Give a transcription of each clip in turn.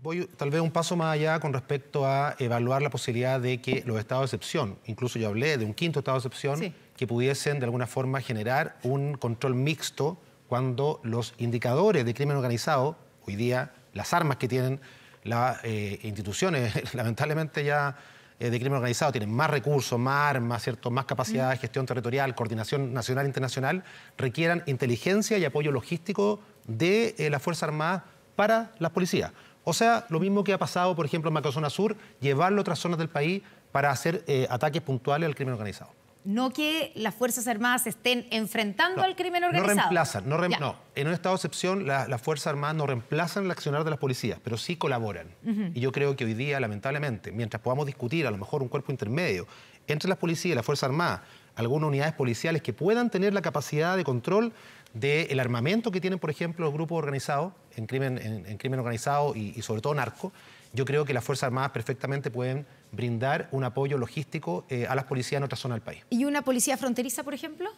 Voy tal vez un paso más allá con respecto a evaluar la posibilidad de que los estados de excepción, incluso yo hablé de un quinto estado de excepción, que pudiesen de alguna forma generar un control mixto cuando los indicadores de crimen organizado, hoy día las armas que tienen las eh, instituciones, lamentablemente ya eh, de crimen organizado, tienen más recursos, más armas, ¿cierto? más capacidad de mm. gestión territorial, coordinación nacional e internacional, requieran inteligencia y apoyo logístico de eh, las Fuerzas Armadas para las policías. O sea, lo mismo que ha pasado, por ejemplo, en Macrozona Sur, llevarlo a otras zonas del país para hacer eh, ataques puntuales al crimen organizado. No que las Fuerzas Armadas estén enfrentando al crimen organizado. No reemplazan, no, En un estado de excepción, las Fuerzas Armadas no reemplazan el accionar de las policías, pero sí colaboran. Y yo creo que hoy día, lamentablemente, mientras podamos discutir a lo mejor un cuerpo intermedio entre las policías y las Fuerzas Armadas, algunas unidades policiales que puedan tener la capacidad de control del armamento que tienen, por ejemplo, los grupos organizados en crimen, en, crimen organizado y, sobre todo narco, yo creo que las Fuerzas Armadas perfectamente pueden brindar un apoyo logístico eh, a las policías en otra zona del país. ¿Y una policía fronteriza, por ejemplo?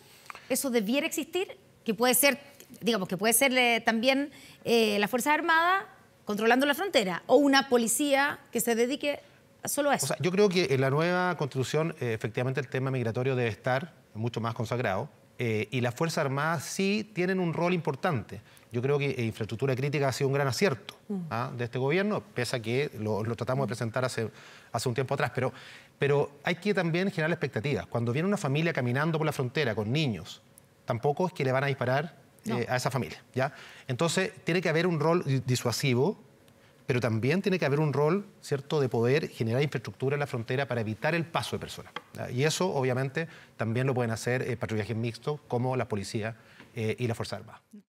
¿Eso debiera existir? Que puede ser, digamos, que puede ser eh, también eh, la Fuerza Armada controlando la frontera o una policía que se dedique yo creo que en la nueva constitución eh, efectivamente el tema migratorio debe estar mucho más consagrado. Eh, y las Fuerzas Armadas sí tienen un rol importante. Yo creo que eh, infraestructura crítica ha sido un gran acierto mm. ¿ah? de este gobierno, pese a que lo, tratamos de mm. presentar hace, hace un tiempo atrás. Pero, pero hay que también generar expectativas. Cuando viene una familia caminando por la frontera con niños, tampoco es que le van a disparar a esa familia. ¿ya? Entonces, tiene que haber un rol disuasivo pero también tiene que haber un rol cierto de poder generar infraestructura en la frontera para evitar el paso de personas. Y eso, obviamente, también lo pueden hacer eh, patrullajes mixtos como la policía eh, y la Fuerza Armada.